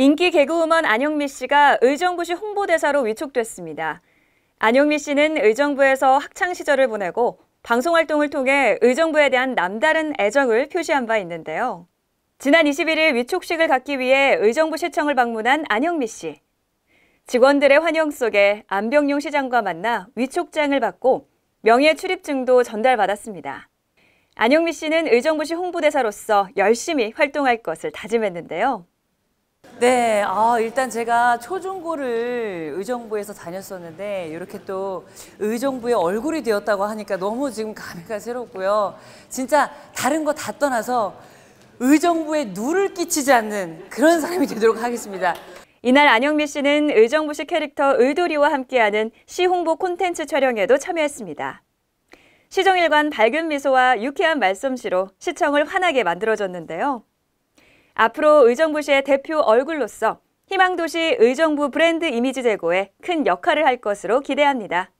인기 개그우먼 안영미 씨가 의정부시 홍보대사로 위촉됐습니다. 안영미 씨는 의정부에서 학창 시절을 보내고 방송 활동을 통해 의정부에 대한 남다른 애정을 표시한 바 있는데요. 지난 21일 위촉식을 갖기 위해 의정부 시청을 방문한 안영미 씨. 직원들의 환영 속에 안병용 시장과 만나 위촉장을 받고 명예 출입증도 전달받았습니다. 안영미 씨는 의정부시 홍보대사로서 열심히 활동할 것을 다짐했는데요. 네, 아, 일단 제가 초중고를 의정부에서 다녔었는데 이렇게 또 의정부의 얼굴이 되었다고 하니까 너무 지금 감회가 새롭고요. 진짜 다른 거 다 떠나서 의정부에 누를 끼치지 않는 그런 사람이 되도록 하겠습니다. 이날 안영미 씨는 의정부시 캐릭터 의도리와 함께하는 시 홍보 콘텐츠 촬영에도 참여했습니다. 시정일관 밝은 미소와 유쾌한 말씀씨로 시청을 환하게 만들어줬는데요. 앞으로 의정부시의 대표 얼굴로서 희망도시 의정부 브랜드 이미지 제고에 큰 역할을 할 것으로 기대합니다.